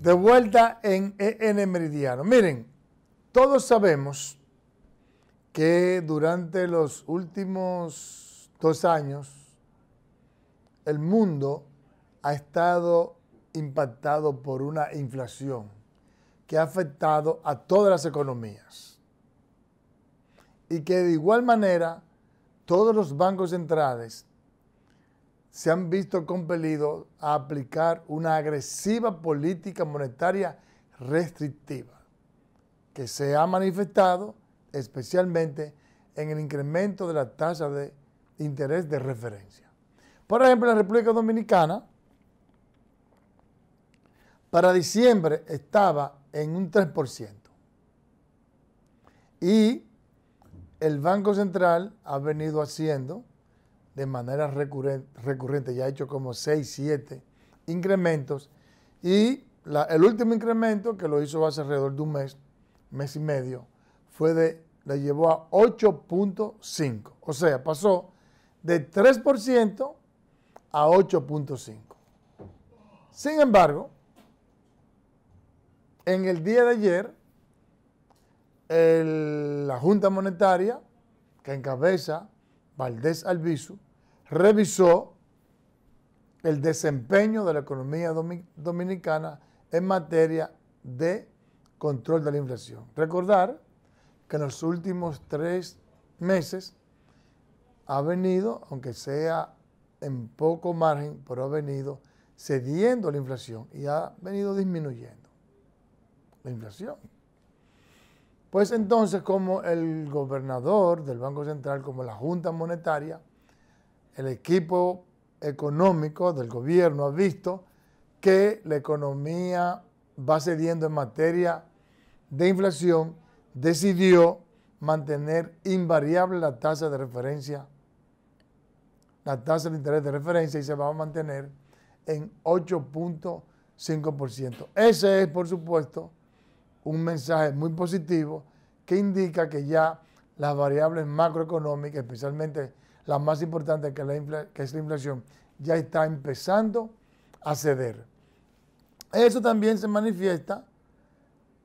de vuelta en EN Meridiano. Miren, todos sabemos que durante los últimos dos años el mundo ha estado impactado por una inflación que ha afectado a todas las economías y que de igual manera todos los bancos centrales se han visto compelidos a aplicar una agresiva política monetaria restrictiva, que se ha manifestado especialmente en el incremento de la tasa de interés de referencia. Por ejemplo, en la República Dominicana, para diciembre estaba en un 3%. Y el Banco Central ha venido haciendo de manera recurrente, ya ha hecho como 6, 7 incrementos y el último incremento que lo hizo hace alrededor de un mes, mes y medio, fue de, le llevó a 8.5, o sea, pasó de 3% a 8.5. Sin embargo, en el día de ayer, la Junta Monetaria, que encabeza Valdés Albizu, revisó el desempeño de la economía dominicana en materia de control de la inflación. Recordar que en los últimos tres meses ha venido, aunque sea en poco margen, pero ha venido cediendo la inflación y ha venido disminuyendo la inflación. Pues entonces, como el gobernador del Banco Central, como la Junta Monetaria, el equipo económico del gobierno ha visto que la economía va cediendo en materia de inflación, decidió mantener invariable la tasa de referencia, la tasa de interés de referencia y se va a mantener en 8.5%. Ese es, por supuesto, un mensaje muy positivo que indica que ya las variables macroeconómicas, especialmente la más importante que, la que es la inflación, ya está empezando a ceder. Eso también se manifiesta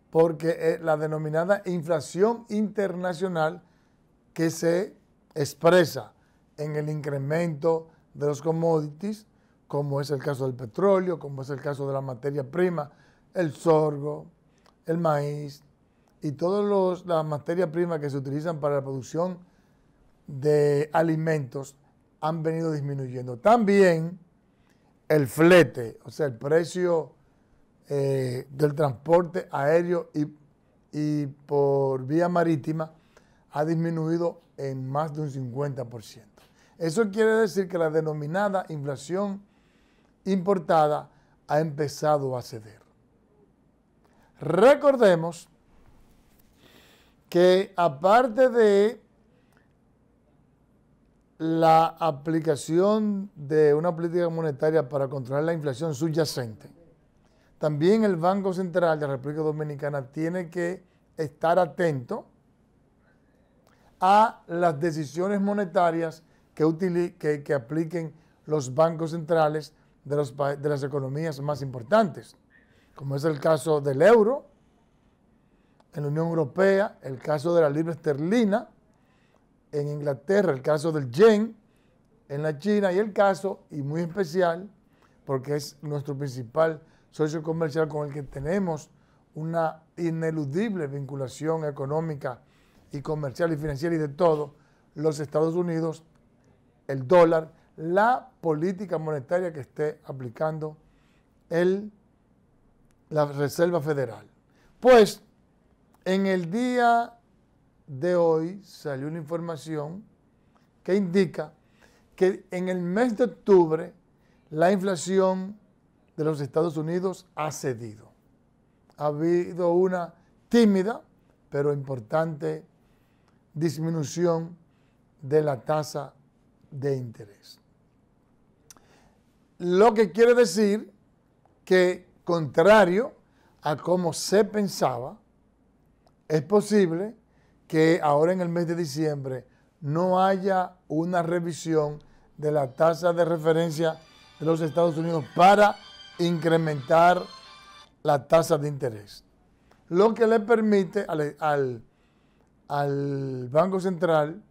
porque eh, la denominada inflación internacional que se expresa en el incremento de los commodities, como es el caso del petróleo, como es el caso de la materia prima, el sorgo, el maíz y todas las materias primas que se utilizan para la producción de alimentos han venido disminuyendo. También el flete, o sea, el precio eh, del transporte aéreo y, y, por vía marítima ha disminuido en más de un 50%. Eso quiere decir que la denominada inflación importada ha empezado a ceder. Recordemos que aparte de la aplicación de una política monetaria para controlar la inflación subyacente. También el Banco Central de la República Dominicana tiene que estar atento a las decisiones monetarias que, apliquen los bancos centrales de, los de las economías más importantes, como es el caso del euro, en la Unión Europea, el caso de la libra esterlina, en Inglaterra, el caso del yen en la China y el caso, y muy especial, porque es nuestro principal socio comercial con el que tenemos una ineludible vinculación económica y comercial y financiera y de todo, los Estados Unidos, el dólar, la política monetaria que esté aplicando el, la Reserva Federal. Pues en el día de hoy salió una información que indica que en el mes de octubre la inflación de los Estados Unidos ha cedido. Ha habido una tímida pero importante disminución de la tasa de interés. Lo que quiere decir que, contrario a como se pensaba, es posible que ahora en el mes de diciembre no haya una revisión de la tasa de referencia de los Estados Unidos para incrementar la tasa de interés. Lo que le permite al, Banco Central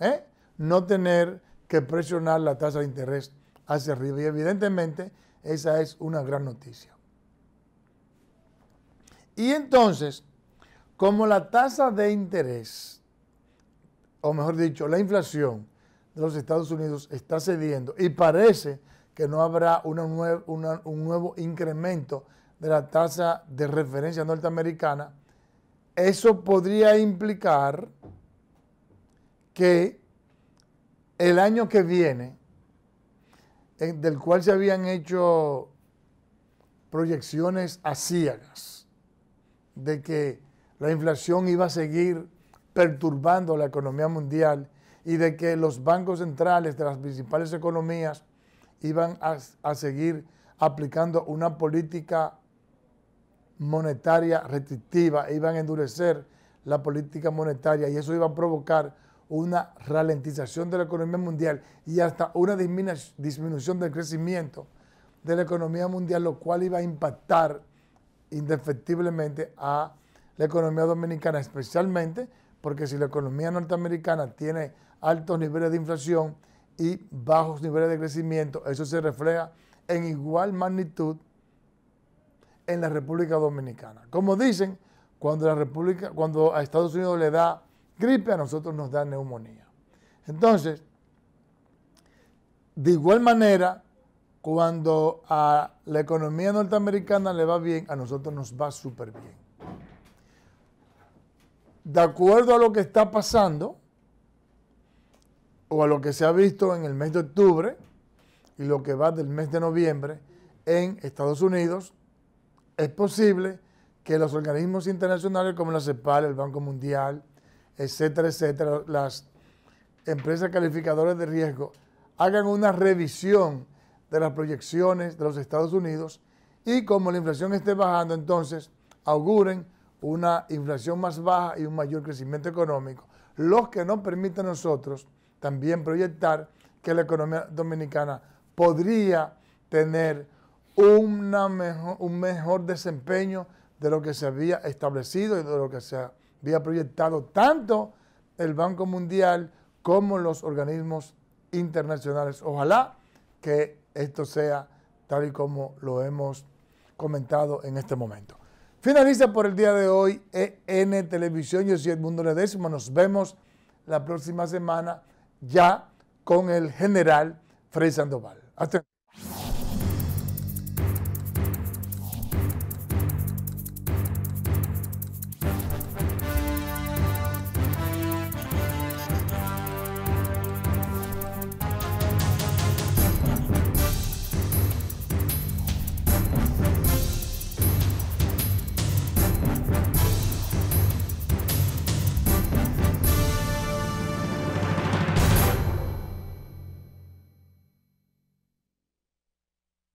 ¿eh? no tener que presionar la tasa de interés hacia arriba. Y evidentemente esa es una gran noticia. Y entonces, como la tasa de interés, o mejor dicho, la inflación de los Estados Unidos está cediendo y parece que no habrá un nuevo incremento de la tasa de referencia norteamericana, eso podría implicar que el año que viene, del cual se habían hecho proyecciones acíagas, de que la inflación iba a seguir perturbando la economía mundial y de que los bancos centrales de las principales economías iban a, seguir aplicando una política monetaria restrictiva, iban a endurecer la política monetaria y eso iba a provocar una ralentización de la economía mundial y hasta una disminución del crecimiento de la economía mundial, lo cual iba a impactar indefectiblemente a la economía dominicana, especialmente porque si la economía norteamericana tiene altos niveles de inflación y bajos niveles de crecimiento, eso se refleja en igual magnitud en la República Dominicana. Como dicen, cuando, a Estados Unidos le da gripe, a nosotros nos da neumonía. Entonces, de igual manera, cuando a la economía norteamericana le va bien, a nosotros nos va súper bien de acuerdo a lo que está pasando o a lo que se ha visto en el mes de octubre y lo que va del mes de noviembre en Estados Unidos, es posible que los organismos internacionales como la CEPAL, el Banco Mundial, etcétera, etcétera, las empresas calificadoras de riesgo, hagan una revisión de las proyecciones de los Estados Unidos y como la inflación esté bajando, entonces auguren una inflación más baja y un mayor crecimiento económico, los que nos permite a nosotros también proyectar que la economía dominicana podría tener un mejor desempeño de lo que se había establecido y de lo que se había proyectado tanto el Banco Mundial como los organismos internacionales. Ojalá que esto sea tal y como lo hemos comentado en este momento. Finaliza por el día de hoy eh, EN Televisión. Yo soy Edmundo décimo. Nos vemos la próxima semana ya con el general Fred Sandoval. Hasta